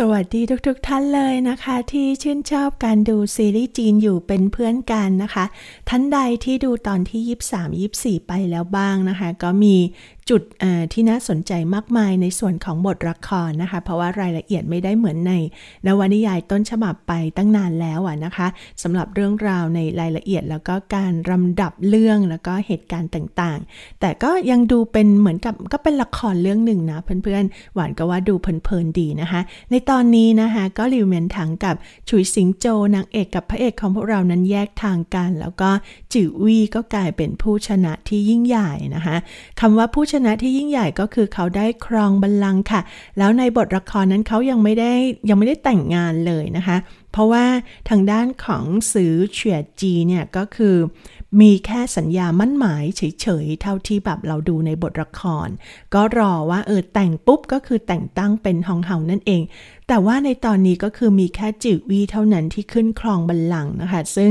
สวัสดีทุกๆทท่านเลยนะคะที่ชื่นชอบการดูซีรีส์จีนอยู่เป็นเพื่อนกันนะคะ ท่านใดที่ดูตอนที่23 24ไปแล้วบ้างนะคะ ก็มีจุดที่น่าสนใจมากมายในส่วนของบทละครนะคะ เพราะว่ารายละเอียดไม่ได้เหมือนในนวนิยายต้นฉบับไปตั้งนานแล้วอ่ะนะคะสำหรับเรื่องราวในรายละเอียดแล้วก็การลำดับเรื่องแล้วก็เหตุการณ์ต่างๆ แต่ก็ยังดูเป็นเหมือนกับก็เป็นละครเรื่องหนึ่งนะ เพื่อนๆ หวานก็ว่าดูเพลินๆดีนะคะในตอนนี้นะคะก็ริวเมนถังกับฉุยสิงโจนางเอกกับพระเอกของพวกเรานั้นแยกทางกัน แล้วก็จิวีก็กลายเป็นผู้ชนะที่ยิ่งใหญ่นะคะคำว่าผู้ชชนะที่ยิ่งใหญ่ก็คือเขาได้ครองบัลลังก์ค่ะ แล้วในบทละครนั้นเขายังไม่ได้ยังไม่ได้แต่งงานเลยนะคะ เพราะว่าทางด้านของสือเฉียจีเนี่ยก็คือมีแค่สัญญามั่นหมายเฉยๆเท่าที่แบบเราดูในบทละคร ก็รอว่าเออแต่งปุ๊บก็คือแต่งตั้งเป็นฮองเฮานั่นเองแต่ว่าในตอนนี้ก็คือมีแค่จิวี เท่านั้นที่ขึ้นครองบัลลังก์นะคะซึ่ง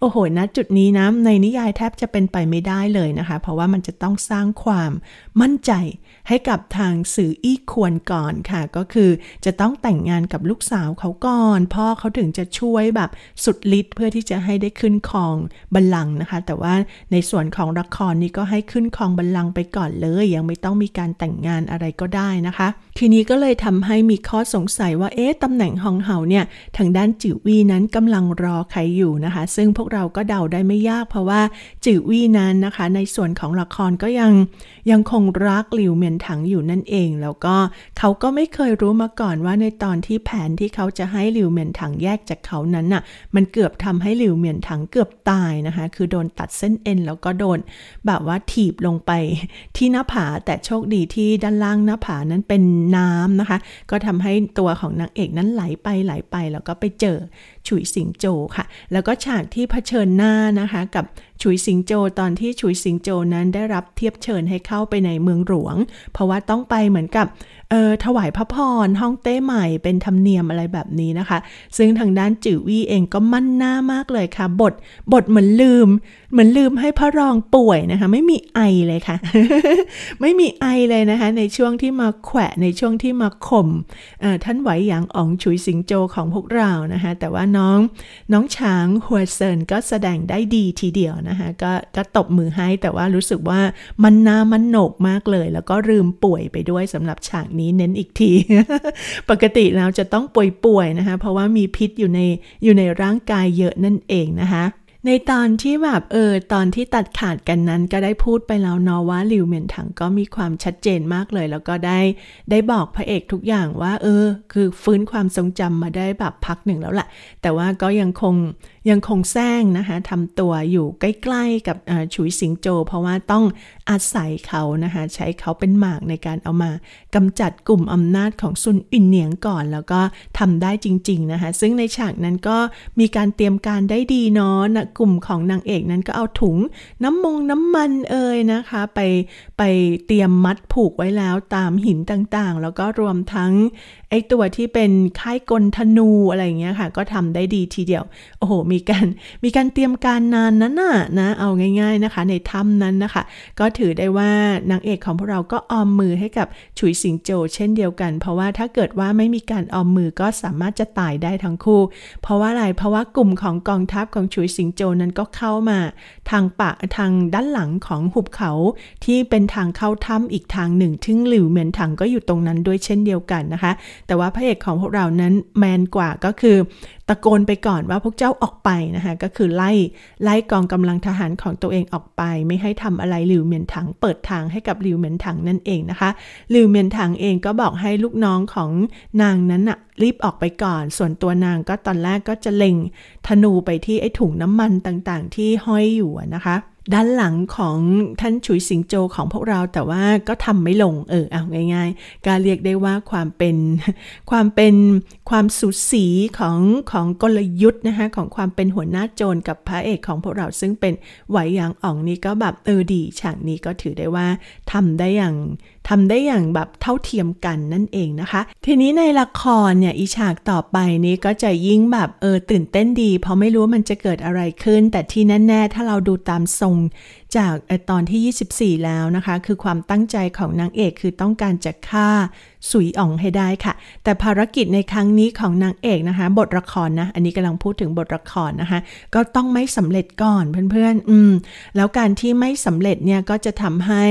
โอ้โหณจุดนี้นะในนิยายแทบจะเป็นไปไม่ได้เลยนะคะ เพราะว่ามันจะต้องสร้างความมั่นใจให้กับทางสื่ออี้ควรก่อนค่ะ ก็คือจะต้องแต่งงานกับลูกสาวเขาก่อน พ่อเขาถึงจะช่วยแบบสุดฤทธิ์เพื่อที่จะให้ได้ขึ้นครองบัลลังก์นะคะแต่ว่าในส่วนของละครนี้ก็ให้ขึ้นครองบัลลังก์ไปก่อนเลยยังไม่ต้องมีการแต่งงานอะไรก็ได้นะคะ ทีนี้ก็เลยทำให้มีข้อสงสัยว่า เอ๊ะตำแหน่งฮองเฮาเนี่ยทางด้านจิววีนั้นกำลังรอใครอยู่นะคะ ซึ่งพวกเราก็เดาได้ไม่ยากเพราะว่าจิววีนั้นนะคะ ในส่วนของละครก็ยังยังคงรักหลิวเหมียนถังอยู่นั่นเอง แล้วก็เขาก็ไม่เคยรู้มาก่อนว่าในตอนที่แผนที่เขาจะให้หลิวเหมียนถังแยกจากเขานั้นน่ะมันเกือบทำให้หลิวเหมียนถังเกือบตายนะคะ คือโดนตัดเส้นเอ็นแล้วก็โดนแบบว่าถีบลงไปที่หน้าผาแต่โชคดีที่ด้านล่างหน้าผานั้นเป็นน้ำนะคะ ก็ทำให้ตัวของนางเอกนั้นไหลไปไหลไป แล้วก็ไปเจอ ฉุยสิงโจค่ะ แล้วก็ฉากที่เผชิญหน้านะคะกับฉุยสิงโจตอนที่ฉุยสิงโจนั้นได้รับเทียบเชิญให้เข้าไปในเมืองหลวง เพราะว่าต้องไปเหมือนกับเออถวายพระพรห้องเต้ใหม่เป็นธรรมเนียมอะไรแบบนี้นะคะ ซึ่งทางด้านจื่อวีเองก็มั่นหน้ามากเลยค่ะบทบทเหมือนลืมเหมือนลืมให้พระรองป่วยนะคะ ไม่มีไอเลยค่ะ ไม่มีไอเลยนะคะ ในช่วงที่มาแขวะในช่วงที่มาข่มท่านไหวอย่างอ๋องฉุยสิงโจของพวกเรานะคะแต่ว่าน้องน้องช้างหัวเซินก็แสดงได้ดีทีเดียวนะะคะก็ก็ตบมือให้แต่ว่ารู้สึกว่ามันนา มันหนกมากเลย แล้วก็ลืมป่วยไปด้วยสำหรับฉากนี้เน้นอีกที ปกติแล้วจะต้องป่วยๆนะคะ เพราะว่ามีพิษอยู่ในอยู่ในร่างกายเยอะนั่นเองนะคะในตอนที่แบบเออตอนที่ตัดขาดกันนั้นก็ได้พูดไปแล้วเนาะว่าลิวเหมียนถังก็มีความชัดเจนมากเลย แล้วก็ได้ได้บอกพระเอกทุกอย่างว่าเออ คือฟื้นความทรงจำมาได้แบบพักหนึ่งแล้วแหละแต่ว่าก็ยังคงยังคงแซงนะคะทำตัวอยู่ใกล้ ๆกับฉุยสิงโจ เพราะว่าต้องอาศัยเขานะคะใช้เขาเป็นหมากในการเอามากำจัดกลุ่มอำนาจของซุนอินเหนียงก่อนแล้วก็ทำได้จริงๆนะคะซึ่งในฉากนั้นก็มีการเตรียมการได้ดีเนาะกลุ่มของนางเอกนั้นก็เอาถุงน้ำมงน้ำมันเอ่ยนะคะ ไปไปเตรียมมัดผูกไว้แล้วตามหินต่าง ๆ แล้วก็รวมทั้งไอตัวที่เป็นค่ายกลธนูอะไรเงี้ยค่ะ ก็ทำได้ดีทีเดียว โอ้โห มีการมีการเตรียมการนานนั้นน่ะนะ เอาง่าย ๆนะคะในถ้ำนั้นนะคะ ก็ถือได้ว่านางเอกของพวกเราก็ออมมือให้กับฉุยสิงโจ เช่นเดียวกัน เพราะว่าถ้าเกิดว่าไม่มีการออมมือก็สามารถจะตายได้ทั้งคู่ เพราะว่าอะไรเพราะว่ากลุ่มของกองทัพของฉุยสิงโจนั้นก็เข้ามา ทางปะทางด้านหลังของหุบเขา ที่เป็นทางเข้าถ้ำอีกทางหนึ่งทึ่งหลิวเหมือนถังก็อยู่ตรงนั้นด้วยเช่นเดียวกันนะคะแต่ว่าพระเอกของพวกเรานั้นแมนกว่าก็คือตะโกนไปก่อนว่าพวกเจ้าออกไปนะคะ ก็คือไล่ไล่กองกำลังทหารของตัวเองออกไป ไม่ให้ทำอะไรหลิวเหมียนถังเปิดทางให้กับหลิวเหมียนถังนั่นเองนะคะหลิวเหมียนถังเองก็บอกให้ลูกน้องของนางนั้นอะรีบออกไปก่อน ส่วนตัวนางก็ตอนแรกก็จะเล็งธนูไปที่ไอ้ถุงน้ำมันต่างๆ ที่ห้อยอยู่นะคะด้านหลังของท่านฉุยสิงโจของพวกเราแต่ว่าก็ทำไม่ลง เออเอาง่าย ๆ การเรียกได้ว่าความเป็นความเป็นความสุสีของ ของกลยุทธ์นะคะของความเป็นหัวหน้าโจรกับพระเอกของพวกเราซึ่งเป็น ไหวอยางอ่องนี่ก็แบบเออดี ฉากนี้ก็ถือได้ว่าทำได้อย่างทำได้อย่างแบบเท่าเทียมกันนั่นเองนะคะ ทีนี้ในละครเนี่ย อีฉากต่อไปนี้ก็จะยิ่งแบบเออตื่นเต้นดี เพราะไม่รู้มันจะเกิดอะไรขึ้น แต่ที่แน่ ๆ ถ้าเราดูตามทรงจากตอนที่ 24 แล้วนะคะ คือความตั้งใจของนางเอกคือต้องการจะฆ่าสุยอ่องให้ได้ค่ะ แต่ภารกิจในครั้งนี้ของนางเอกนะคะ บทละครนะ อันนี้กำลังพูดถึงบทละครนะคะก็ต้องไม่สำเร็จก่อนเพื่อนๆอืมแล้วการที่ไม่สำเร็จเนี่ย ก็จะทำให้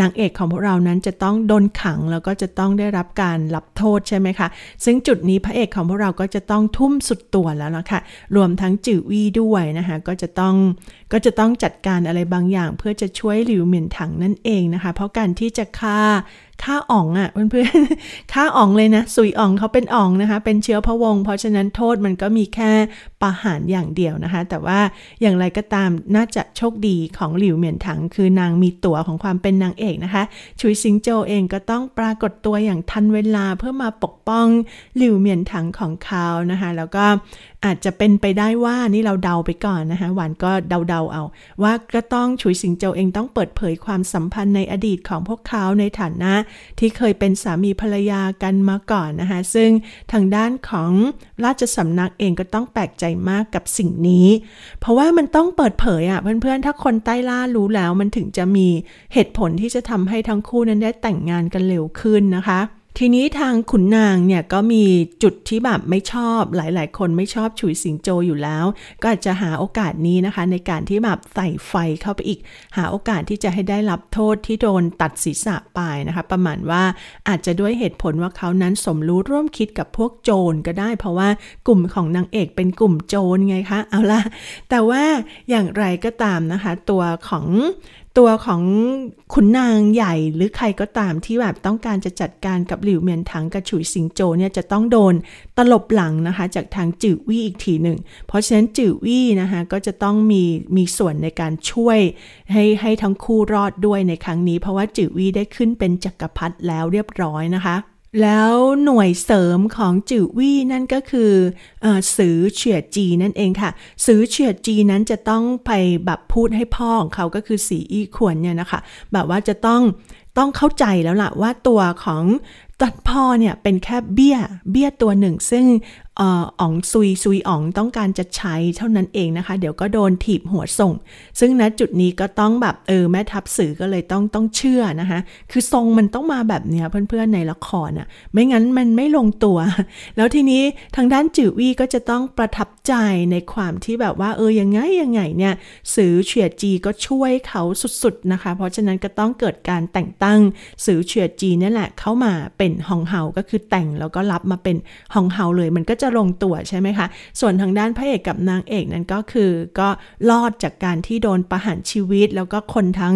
นางเอกของพวกเรานั้นจะต้องโดนขัง แล้วก็จะต้องได้รับการรับโทษใช่ไหมคะซึ่งจุดนี้พระเอกของพวกเราก็จะต้องทุ่มสุดตัวแล้วนะคะรวมทั้งจือวีด้วยนะคะก็จะต้องก็จะต้องจัดการอะไรบางอย่างางเพื่อจะช่วยหลิวเหมียนถังนั่นเองนะคะ เพราะการที่จะฆ่าค่าอ่องอะ่ะเพื่อนๆค่าอ่องเลยนะสุยอ่องเขาเป็นอ่องนะคะ เป็นเชื้อพระวงศ์เพราะฉะนั้นโทษมันก็มีแค่ประหารอย่างเดียวนะคะ แต่ว่าอย่างไรก็ตามน่าจะโชคดีของหลิวเหมียนถัง คือนางมีตั๋วของความเป็นนางเอกนะคะชุยซิงโจเองก็ต้องปรากฏตัวอย่างทันเวลาเพื่อมาปกป้องหลิวเหมียนถังของเขานะคะแล้วก็อาจจะเป็นไปได้ว่านี่เราเดาไปก่อนนะคะหวานก็เดาๆเอาว่าก็ต้องชุยสิงโจเองต้องเปิดเผยความสัมพันธ์ในอดีตของพวกเขาในฐานะที่เคยเป็นสามีภรรยากันมาก่อนนะคะ ซึ่งทางด้านของราชสำนักเองก็ต้องแปลกใจมากกับสิ่งนี้ เพราะว่ามันต้องเปิดเผยอะ่ะ เพื่อนๆ ถ้าคนใต้ล่ารู้แล้วมันถึงจะมีเหตุผลที่จะทำให้ทั้งคู่นั้นได้แต่งงานกันเร็วขึ้นนะคะทีนี้ทางขุนนางเนี่ยก็มีจุดที่แบบไม่ชอบ หลาย ๆ คนไม่ชอบฉุยสิงโจอยู่แล้ว ก็อาจจะหาโอกาสนี้นะคะ ในการที่แบบใส่ไฟเข้าไปอีก หาโอกาสที่จะให้ได้รับโทษที่โดนตัดศีรษะไปนะคะ ประมาณว่าอาจจะด้วยเหตุผลว่าเขานั้นสมรู้ร่วมคิดกับพวกโจรก็ได้ เพราะว่ากลุ่มของนางเอกเป็นกลุ่มโจรไงคะเอาละแต่ว่าอย่างไรก็ตามนะคะ ตัวของตัวของขุนนางใหญ่หรือใครก็ตามที่แบบต้องการจะจัดการกับหลิวเมียนถังกับฉุยสิงโจเนี่ยจะต้องโดนตลบหลังนะคะจากทางจื่อวี่อีกทีหนึ่ง เพราะฉะนั้นจื่อวี่นะคะก็จะต้องมีมีส่วนในการช่วย ให้ให้ทั้งคู่รอดด้วยในครั้งนี้ เพราะว่าจื่อวี่ได้ขึ้นเป็นจักรพรรดิแล้วเรียบร้อยนะคะแล้วหน่วยเสริมของจิววี่นั่นก็คืออสือเฉียดจีนั่นเองค่ะ สือเฉียดจีนั้นจะต้องไปแบบพูดให้พ่อของเขาก็คือสีอี้ควนเนี่ยนะคะแบบว่าจะต้องต้องเข้าใจแล้วล่ะว่าตัวของตัดพ่อเนี่ยเป็นแค่เบี้ยเบี้ยตัวหนึ่ง ซึ่งอ๋องซุยซุยอ๋องต้องการจะใช้เท่านั้นเองนะคะ เดี๋ยวก็โดนถีบหัวส่ง ซึ่งณจุดนี้ก็ต้องแบบเออแม่ทัพสื่อก็เลยต้องต้องเชื่อนะคะ คือทรงมันต้องมาแบบเนี้ยเพื่อนๆในละครอะ่ะไม่งั้นมันไม่ลงตัว แล้วทีนี้ทางด้านจือวี่ก็จะต้องประทับใจในความที่แบบว่า เออยังไง ยังไงเนี่ย สื่อเฉียจีก็ช่วยเขาสุดๆนะคะ เพราะฉะนั้นก็ต้องเกิดการแต่งตั้ง สื่อเฉียจีนี่แหละ เข้ามาเป็นฮองเฮา ก็คือแต่งแล้วก็รับมาเป็นฮองเฮาเลยมันก็จะลงตัวใช่ไหมคะ ส่วนทางด้านพระเอกกับนางเอกนั้นก็คือก็รอดจากการที่โดนประหารชีวิต แล้วก็คนทั้ง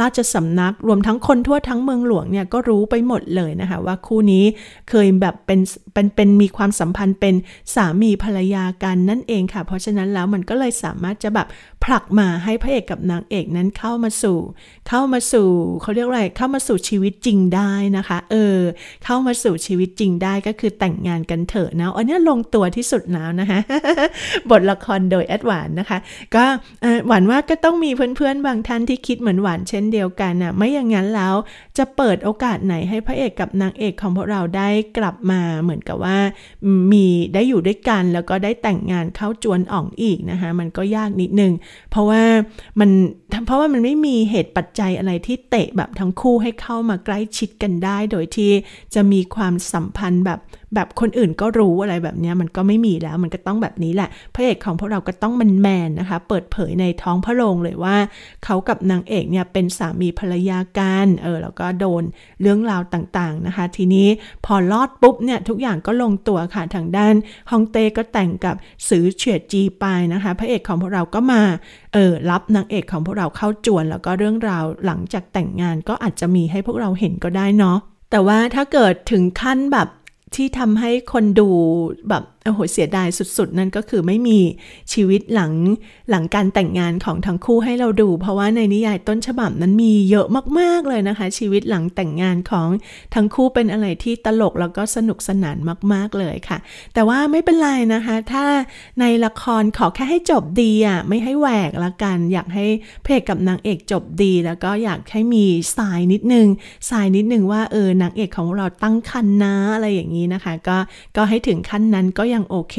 ราชสำนักรวมทั้งคนทั่วทั้งเมืองหลวงเนี่ยก็รู้ไปหมดเลยนะคะว่าคู่นี้เคยแบบเป็นเป็นนปนมีความสัมพันธ์เป็นสามีภรรยากันนั่นเองค่ะ เพราะฉะนั้นแล้วมันก็เลยสามารถจะแบบผลักมาให้พระเอกกับนางเอกนั้นเข้ามาสู่เข้ามาสู่เขาเรียกอะไรเข้ามาสู่ชีวิตจริงได้นะคะเออเข้ามาสู่ชีวิตจริงได้ก็คือแต่งงานกันเถอะนะอันนี้ลงตัวที่สุดแล้วนะคะบทละครโดยแอดหวานนะคะ ก็หวานว่าก็ต้องมีเพื่อนๆบางท่านที่คิดเหมือนหวานเช่นเดียวกันนะไม่อย่างนั้นแล้วจะเปิดโอกาสไหนให้พระเอกกับนางเอกของพวกเราได้กลับมาเหมือนกับว่ามีได้อยู่ด้วยกันแล้วก็ได้แต่งงานเข้าจวนอ่องอีกนะคะมันก็ยากนิดนึงเพราะว่ามันเพราะว่ามันไม่มีเหตุปัจจัยอะไรที่เตะแบบทั้งคู่ให้เข้ามาใกล้ชิดกันได้โดยที่จะมีความสัมพันธ์แบบแบบคนอื่นก็รู้อะไรแบบนี้มันก็ไม่มีแล้วมันก็ต้องแบบนี้แหละพระเอกของพวกเราก็ต้องมันแมนนะคะ เปิดเผยในท้องพระโรงเลยว่า เขากับนางเอกเนี่ยเป็นสามีภรรยากันเออแล้วก็โดนเรื่องราวต่างๆนะคะ ทีนี้พอลอดปุ๊บเนี่ยทุกอย่างก็ลงตัว ค่ะทางด้านฮองเต้ก็แต่งกับซือเฉียดจีไปนะคะพระเอกของพวกเราก็มาเออรับนางเอกของพวกเราเข้าจวน แล้วก็เรื่องราวหลังจากแต่งงานก็อาจจะมีให้พวกเราเห็นก็ได้ เนาะแต่ว่าถ้าเกิดถึงขั้นแบบที่ทำให้คนดู แบบโอ้โหเสียดายสุดๆนั่นก็คือไม่มีชีวิตหลังหลังการแต่งงานของทั้งคู่ให้เราดู เพราะว่าในนิยายต้นฉบับนั้นมีเยอะมากๆเลยนะคะ ชีวิตหลังแต่งงานของทั้งคู่เป็นอะไรที่ตลกแล้วก็สนุกสนานมากๆเลยค่ะ แต่ว่าไม่เป็นไรนะคะ ถ้าในละครขอแค่ให้จบดีอ่ะไม่ให้แหวกละกัน อยากให้เพกกับนางเอกจบดีแล้วก็อยากให้มีสายนิดนึงสายนิดนึงว่าเออนางเอกของเราตั้งคันนะอะไรอย่างนี้นะคะ ก็ก็ให้ถึงขั้นนั้นก็ยังังโอเค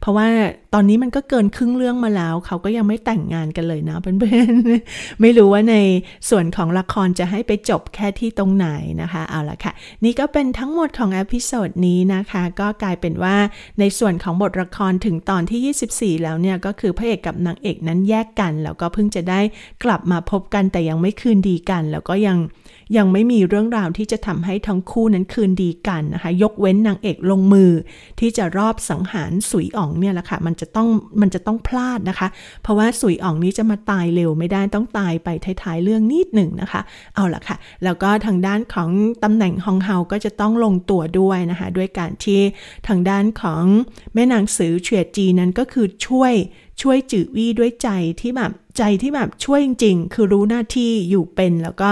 เพราะว่าตอนนี้มันก็เกินครึ่งเรื่องมาแล้ว เขาก็ยังไม่แต่งงานกันเลยนะเพื่อนๆ ไม่รู้ว่าในส่วนของละครจะให้ไปจบแค่ที่ตรงไหนนะคะ เอาละค่ะ นี่ก็เป็นทั้งหมดของอพิโซดนี้นะคะ ก็กลายเป็นว่าในส่วนของบทละครถึงตอนที่ 24 แล้วเนี่ยก็คือพระเอกกับนางเอกนั้นแยกกันแล้วก็เพิ่งจะได้กลับมาพบกัน แต่ยังไม่คืนดีกันแล้วก็ยังยังไม่มีเรื่องราวที่จะทำให้ทั้งคู่นั้นคืนดีกันนะคะ ยกเว้นนางเอกลงมือ ที่จะรอบสังหารสุยอ่องเนี่ยแหละค่ะมันจะต้องมันจะต้องพลาดนะคะ เพราะว่าสุยอ่องนี้จะมาตายเร็วไม่ได้ต้องตายไปท้ายๆเรื่องนิดหนึ่งนะคะ เอาละค่ะ แล้วก็ทางด้านของตำแหน่งฮองเฮาก็จะต้องลงตัวด้วยนะคะ ด้วยการที่ทางด้านของแม่นางสือเฉียจีนั้นก็คือช่วยช่วยจือวี่ด้วยใจที่แบบใจที่แบบช่วยจริง ๆ คือรู้หน้าที่อยู่เป็นแล้วก็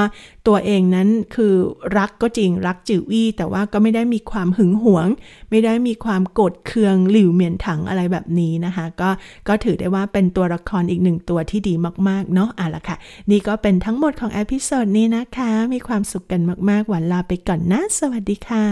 ตัวเองนั้นคือรักก็จริงรักจือวี่แต่ว่าก็ไม่ได้มีความหึงหวง ไม่ได้มีความโกรธเคือง หลิวเหมียนถังอะไรแบบนี้นะคะ ก็ก็ถือได้ว่าเป็นตัวละครอีกหนึ่งตัวที่ดีมากๆเนาะอ่ะละค่ะ นี่ก็เป็นทั้งหมดของอพิโซดนี้นะคะ มีความสุขกันมาก ๆ หวันลาไปก่อนนะสวัสดีค่ะ